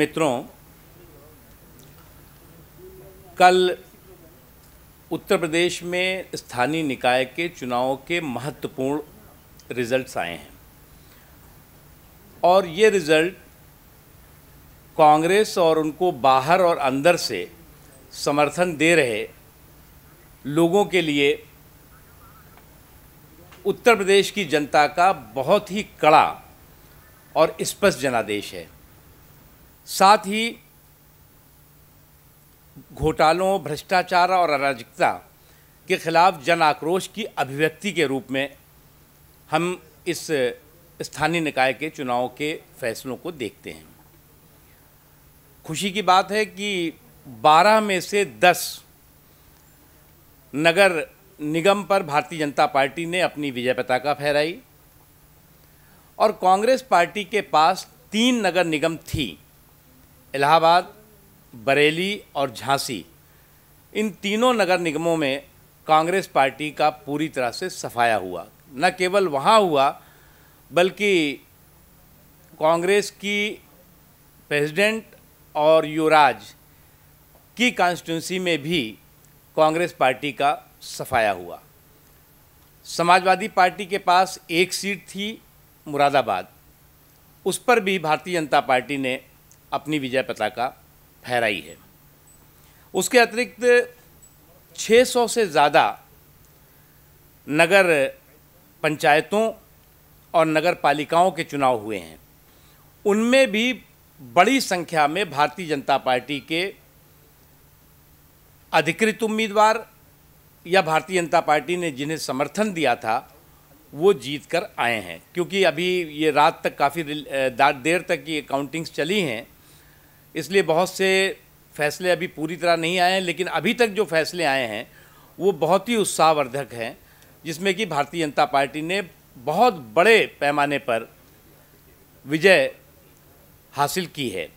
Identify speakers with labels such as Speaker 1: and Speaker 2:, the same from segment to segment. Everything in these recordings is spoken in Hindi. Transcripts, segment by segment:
Speaker 1: मित्रों कल उत्तर प्रदेश में स्थानीय निकाय के चुनावों के महत्वपूर्ण रिजल्ट्स आए हैं और ये रिज़ल्ट कांग्रेस और उनको बाहर और अंदर से समर्थन दे रहे लोगों के लिए उत्तर प्रदेश की जनता का बहुत ही कड़ा और स्पष्ट जनादेश है साथ ही घोटालों भ्रष्टाचार और अराजकता के खिलाफ जन आक्रोश की अभिव्यक्ति के रूप में हम इस स्थानीय निकाय के चुनाव के फैसलों को देखते हैं खुशी की बात है कि 12 में से 10 नगर निगम पर भारतीय जनता पार्टी ने अपनी विजय पताका फहराई और कांग्रेस पार्टी के पास तीन नगर निगम थी इलाहाबाद बरेली और झांसी इन तीनों नगर निगमों में कांग्रेस पार्टी का पूरी तरह से सफाया हुआ न केवल वहाँ हुआ बल्कि कांग्रेस की प्रेसिडेंट और युवराज की कॉन्स्टिट्यूंसी में भी कांग्रेस पार्टी का सफाया हुआ समाजवादी पार्टी के पास एक सीट थी मुरादाबाद उस पर भी भारतीय जनता पार्टी ने अपनी विजय पताका फहराई है उसके अतिरिक्त 600 से ज़्यादा नगर पंचायतों और नगर पालिकाओं के चुनाव हुए हैं उनमें भी बड़ी संख्या में भारतीय जनता पार्टी के अधिकृत उम्मीदवार या भारतीय जनता पार्टी ने जिन्हें समर्थन दिया था वो जीत कर आए हैं क्योंकि अभी ये रात तक काफ़ी देर तक ये काउंटिंग्स चली हैं इसलिए बहुत से फैसले अभी पूरी तरह नहीं आए हैं लेकिन अभी तक जो फैसले आए हैं वो बहुत ही उत्साहवर्धक हैं जिसमें कि भारतीय जनता पार्टी ने बहुत बड़े पैमाने पर विजय हासिल की है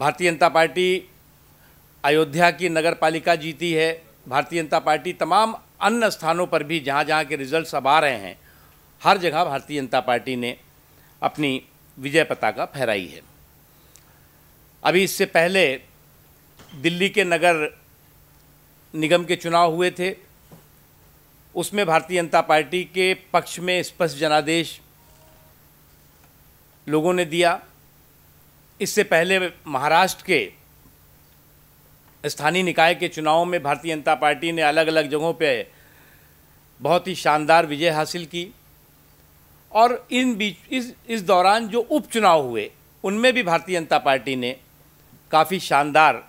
Speaker 1: भारतीय जनता पार्टी अयोध्या की नगर पालिका जीती है भारतीय जनता पार्टी तमाम अन्य स्थानों पर भी जहाँ जहाँ के रिजल्ट अब आ रहे हैं हर जगह भारतीय जनता पार्टी ने अपनी विजय पताका फहराई है अभी इससे पहले दिल्ली के नगर निगम के चुनाव हुए थे उसमें भारतीय जनता पार्टी के पक्ष में स्पष्ट जनादेश लोगों ने दिया इससे पहले महाराष्ट्र के स्थानीय निकाय के चुनावों में भारतीय जनता पार्टी ने अलग अलग जगहों पे बहुत ही शानदार विजय हासिल की और इन बीच इस इस दौरान जो उपचुनाव हुए उनमें भी भारतीय जनता पार्टी ने काफ़ी शानदार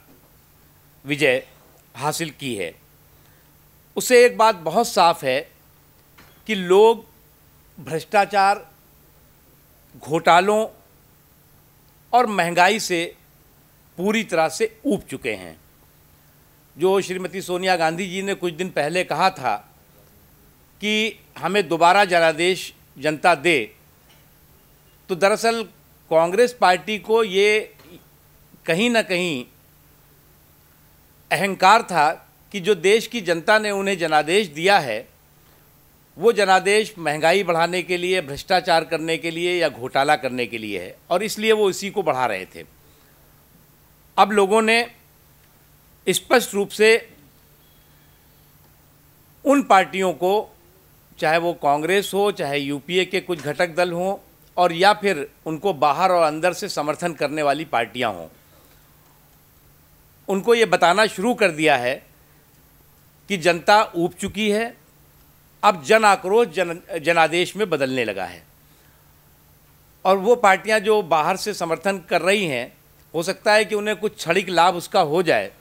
Speaker 1: विजय हासिल की है उससे एक बात बहुत साफ है कि लोग भ्रष्टाचार घोटालों और महंगाई से पूरी तरह से ऊब चुके हैं जो श्रीमती सोनिया गांधी जी ने कुछ दिन पहले कहा था कि हमें दोबारा जनादेश जनता दे तो दरअसल कांग्रेस पार्टी को ये कहीं ना कहीं अहंकार था कि जो देश की जनता ने उन्हें जनादेश दिया है वो जनादेश महंगाई बढ़ाने के लिए भ्रष्टाचार करने के लिए या घोटाला करने के लिए है और इसलिए वो इसी को बढ़ा रहे थे अब लोगों ने स्पष्ट रूप से उन पार्टियों को चाहे वो कांग्रेस हो चाहे यूपीए के कुछ घटक दल हों और या फिर उनको बाहर और अंदर से समर्थन करने वाली पार्टियां हों उनको ये बताना शुरू कर दिया है कि जनता ऊब चुकी है अब जन आक्रोश जन जनादेश में बदलने लगा है और वो पार्टियां जो बाहर से समर्थन कर रही हैं हो सकता है कि उन्हें कुछ क्षणिक लाभ उसका हो जाए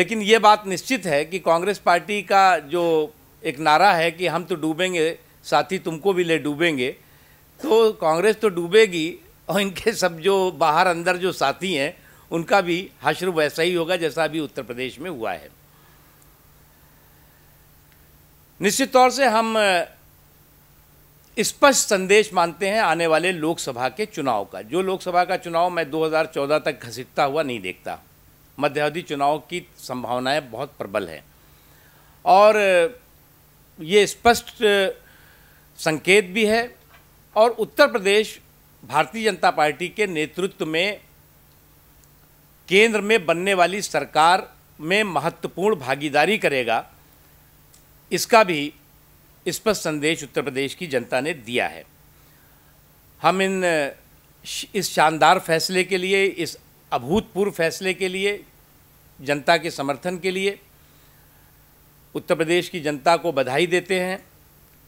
Speaker 1: लेकिन ये बात निश्चित है कि कांग्रेस पार्टी का जो एक नारा है कि हम तो डूबेंगे साथी तुमको भी ले डूबेंगे तो कांग्रेस तो डूबेगी और इनके सब जो बाहर अंदर जो साथी हैं उनका भी हश्र वैसा ही होगा जैसा अभी उत्तर प्रदेश में हुआ है निश्चित तौर से हम स्पष्ट संदेश मानते हैं आने वाले लोकसभा के चुनाव का जो लोकसभा का चुनाव मैं 2014 तक घसीटता हुआ नहीं देखता मध्यावधि चुनाव की संभावनाएं बहुत प्रबल हैं और ये स्पष्ट संकेत भी है और उत्तर प्रदेश भारतीय जनता पार्टी के नेतृत्व में केंद्र में बनने वाली सरकार में महत्वपूर्ण भागीदारी करेगा इसका भी स्पष्ट संदेश उत्तर प्रदेश की जनता ने दिया है हम इन इस शानदार फैसले के लिए इस अभूतपूर्व फैसले के लिए जनता के समर्थन के लिए उत्तर प्रदेश की जनता को बधाई देते हैं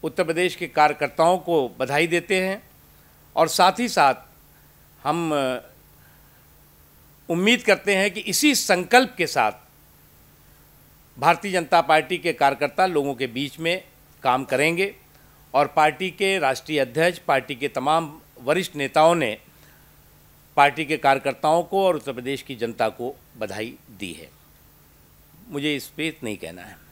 Speaker 1: उत्तर प्रदेश के कार्यकर्ताओं को बधाई देते हैं और साथ ही साथ हम उम्मीद करते हैं कि इसी संकल्प के साथ भारतीय जनता पार्टी के कार्यकर्ता लोगों के बीच में काम करेंगे और पार्टी के राष्ट्रीय अध्यक्ष पार्टी के तमाम वरिष्ठ नेताओं ने पार्टी के कार्यकर्ताओं को और उत्तर प्रदेश की जनता को बधाई दी है मुझे इस पर नहीं कहना है